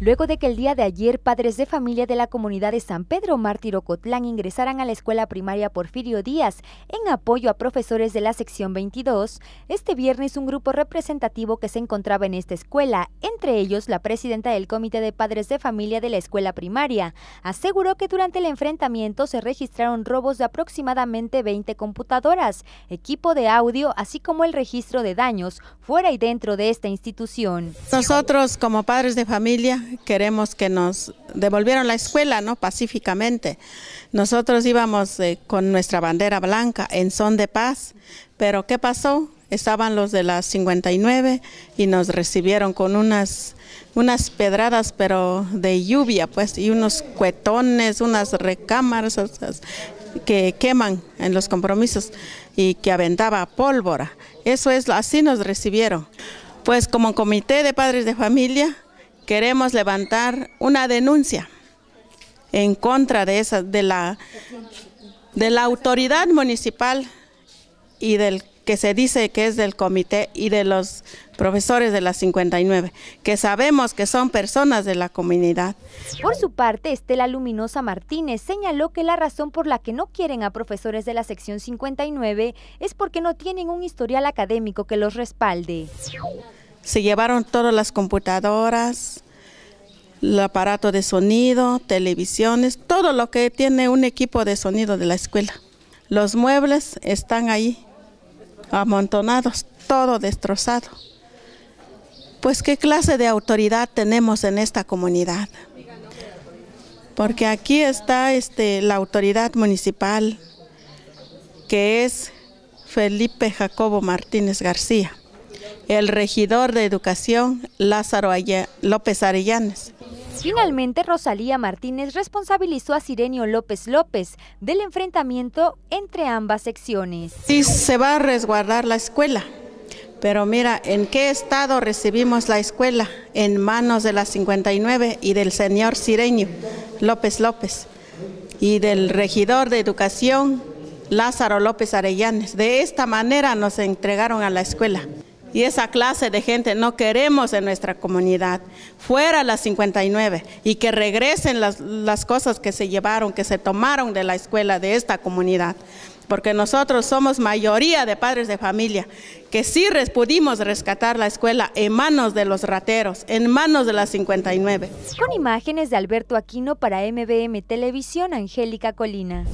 luego de que el día de ayer padres de familia de la comunidad de San Pedro Mártir Ocotlán ingresaran a la escuela primaria Porfirio Díaz en apoyo a profesores de la sección 22, este viernes un grupo representativo que se encontraba en esta escuela, entre ellos la presidenta del Comité de Padres de Familia de la Escuela Primaria, aseguró que durante el enfrentamiento se registraron robos de aproximadamente 20 computadoras, equipo de audio, así como el registro de daños fuera y dentro de esta institución. Nosotros como padres de familia queremos que nos devolvieron la escuela, ¿no? Pacíficamente. Nosotros íbamos eh, con nuestra bandera blanca en son de paz, pero ¿qué pasó? Estaban los de las 59 y nos recibieron con unas, unas pedradas, pero de lluvia, pues, y unos cuetones, unas recámaras que queman en los compromisos y que aventaba pólvora. Eso es, así nos recibieron. Pues como comité de padres de familia, queremos levantar una denuncia en contra de esa, de la, de la autoridad municipal y del que se dice que es del comité y de los profesores de la 59, que sabemos que son personas de la comunidad. Por su parte, Estela Luminosa Martínez señaló que la razón por la que no quieren a profesores de la sección 59 es porque no tienen un historial académico que los respalde. Se llevaron todas las computadoras, el aparato de sonido, televisiones, todo lo que tiene un equipo de sonido de la escuela. Los muebles están ahí, amontonados, todo destrozado. Pues qué clase de autoridad tenemos en esta comunidad. Porque aquí está este, la autoridad municipal, que es Felipe Jacobo Martínez García el regidor de educación Lázaro López Arellanes. Finalmente, Rosalía Martínez responsabilizó a Sirenio López López del enfrentamiento entre ambas secciones. Sí, se va a resguardar la escuela, pero mira, ¿en qué estado recibimos la escuela? En manos de la 59 y del señor Sirenio López López y del regidor de educación Lázaro López Arellanes. De esta manera nos entregaron a la escuela. Y esa clase de gente no queremos en nuestra comunidad. Fuera las 59 y que regresen las, las, cosas que se llevaron, que se tomaron de la escuela de esta comunidad. Porque nosotros somos mayoría de padres de familia que sí pudimos rescatar la escuela en manos de los rateros, en manos de las 59. Con imágenes de Alberto Aquino para MBM Televisión, Angélica Colina.